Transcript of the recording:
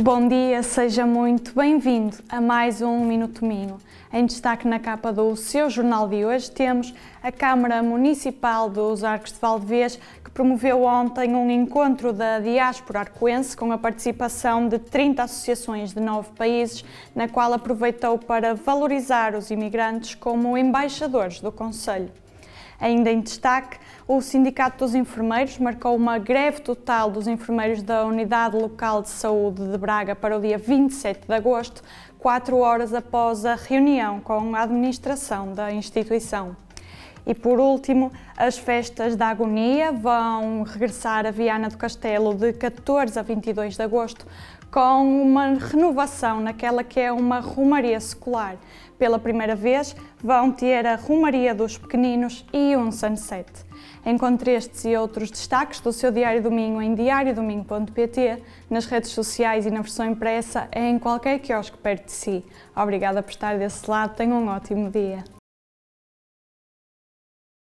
Bom dia, seja muito bem-vindo a mais um Minuto Minho. Em destaque na capa do seu jornal de hoje temos a Câmara Municipal dos Arcos de Valdevez que promoveu ontem um encontro da diáspora arcoense com a participação de 30 associações de nove países, na qual aproveitou para valorizar os imigrantes como embaixadores do Conselho ainda em destaque. O Sindicato dos Enfermeiros marcou uma greve total dos enfermeiros da Unidade Local de Saúde de Braga para o dia 27 de agosto, quatro horas após a reunião com a administração da instituição. E por último, as festas da agonia vão regressar a Viana do Castelo de 14 a 22 de agosto com uma renovação naquela que é uma rumaria secular. Pela primeira vez, vão ter a rumaria dos Pequeninos e um sunset. Encontre estes e outros destaques do seu Diário Domingo em diariodomingo.pt, nas redes sociais e na versão impressa em qualquer quiosque perto de si. Obrigada por estar desse lado, tenha um ótimo dia.